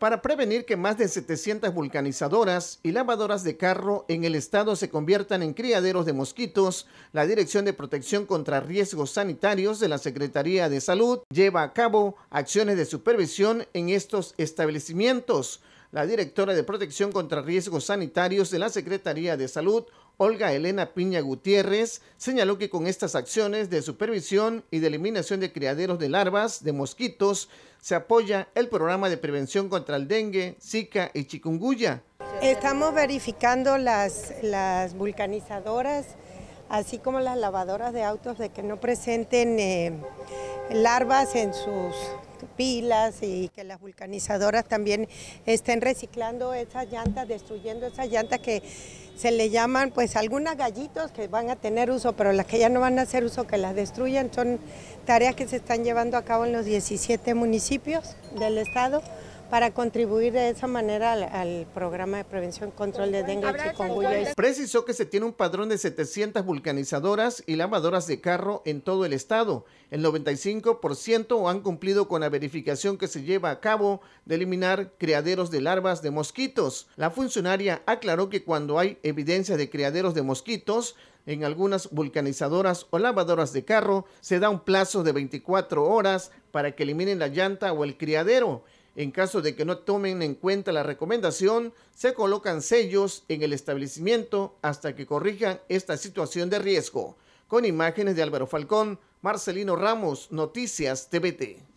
para prevenir que más de 700 vulcanizadoras y lavadoras de carro en el estado se conviertan en criaderos de mosquitos, la Dirección de Protección contra Riesgos Sanitarios de la Secretaría de Salud lleva a cabo acciones de supervisión en estos establecimientos. La directora de Protección contra Riesgos Sanitarios de la Secretaría de Salud, Olga Elena Piña Gutiérrez señaló que con estas acciones de supervisión y de eliminación de criaderos de larvas de mosquitos se apoya el programa de prevención contra el dengue, zika y chikungunya. Estamos verificando las, las vulcanizadoras, así como las lavadoras de autos, de que no presenten eh, larvas en sus pilas y que las vulcanizadoras también estén reciclando esas llantas, destruyendo esas llantas que se le llaman pues algunas gallitos que van a tener uso, pero las que ya no van a hacer uso, que las destruyan, son tareas que se están llevando a cabo en los 17 municipios del estado para contribuir de esa manera al, programa de prevención y control de dengue, chikungunya. Precisó que se tiene un padrón de 700 vulcanizadoras y lavadoras de carro en todo el estado. El 95% han cumplido con la verificación que se lleva a cabo de eliminar criaderos de larvas de mosquitos. La funcionaria aclaró que cuando hay evidencia de criaderos de mosquitos, en algunas vulcanizadoras o lavadoras de carro se da un plazo de 24 horas para que eliminen la llanta o el criadero. En caso de que no tomen en cuenta la recomendación, se colocan sellos en el establecimiento hasta que corrijan esta situación de riesgo. Con imágenes de Álvaro Falcón, Marcelino Ramos, Noticias TVT.